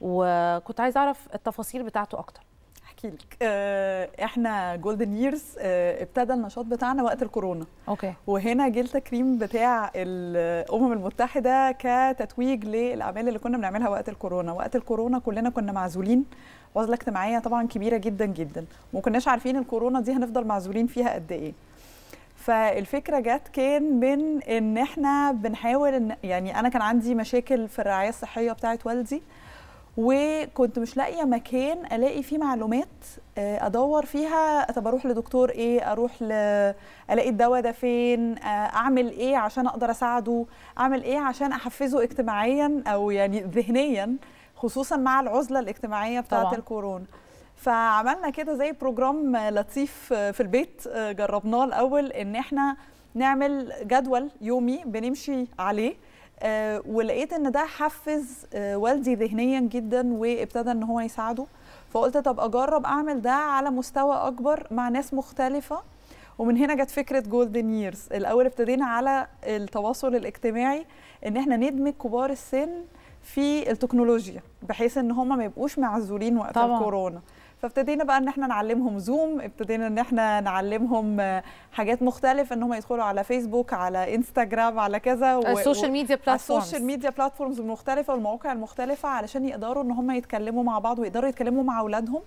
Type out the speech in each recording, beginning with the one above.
وكنت عايزه اعرف التفاصيل بتاعته اكتر احكي لك آه، احنا جولدن ييرز آه، ابتدى النشاط بتاعنا وقت الكورونا اوكي وهنا جه التكريم بتاع الامم المتحده كتتويج للاعمال اللي كنا بنعملها وقت الكورونا وقت الكورونا كلنا كنا معزولين عزله اجتماعيه طبعا كبيره جدا جدا وما كناش عارفين الكورونا دي هنفضل معزولين فيها قد ايه فالفكره جت كان من ان احنا بنحاول ان يعني انا كان عندي مشاكل في الرعايه الصحيه بتاعه والدي وكنت مش لاقيه مكان الاقي فيه معلومات آه، ادور فيها طب اروح لدكتور ايه اروح ل... الاقي الدواء ده فين آه، اعمل ايه عشان اقدر اساعده اعمل ايه عشان احفزه اجتماعيا او يعني ذهنيا خصوصا مع العزله الاجتماعيه بتاعه الكورونا فعملنا كده زي بروجرام لطيف آه، في البيت جربناه الاول ان احنا نعمل جدول يومي بنمشي عليه آه، ولقيت ان ده حفز آه، والدي ذهنيا جدا وابتدى ان هو يساعده فقلت طب اجرب اعمل ده على مستوى اكبر مع ناس مختلفه ومن هنا جت فكره جولدن ييرز الاول ابتدينا على التواصل الاجتماعي ان احنا ندمج كبار السن في التكنولوجيا بحيث ان هم ما يبقوش معزولين وقت طبعا. الكورونا فابتدينا بقى ان احنا نعلمهم زوم ابتدينا ان احنا نعلمهم آه، حاجات مختلفه ان هم يدخلوا على فيسبوك على انستغرام على كذا و... السوشيال ميديا بلاتفورمز السوشيال ميديا بلاتفورمز المختلفه والمواقع المختلفه علشان يقدروا ان هم يتكلموا مع بعض ويقدروا يتكلموا مع اولادهم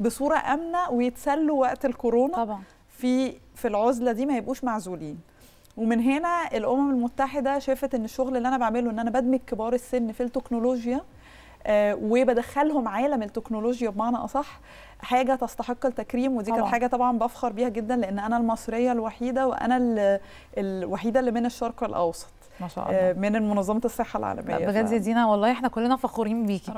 بصوره امنه ويتسلوا وقت الكورونا طبعا في في العزله دي ما يبقوش معزولين ومن هنا الامم المتحده شافت ان الشغل اللي انا بعمله ان انا بدمج كبار السن في التكنولوجيا آه، وبدخلهم عالم التكنولوجيا بمعنى اصح حاجه تستحق التكريم ودي كانت حاجه طبعا بفخر بيها جدا لان انا المصريه الوحيده وانا الوحيده اللي من الشرق الاوسط ما شاء الله آه، من منظمه الصحه العالميه بجد يا دينا والله احنا كلنا فخورين بيكي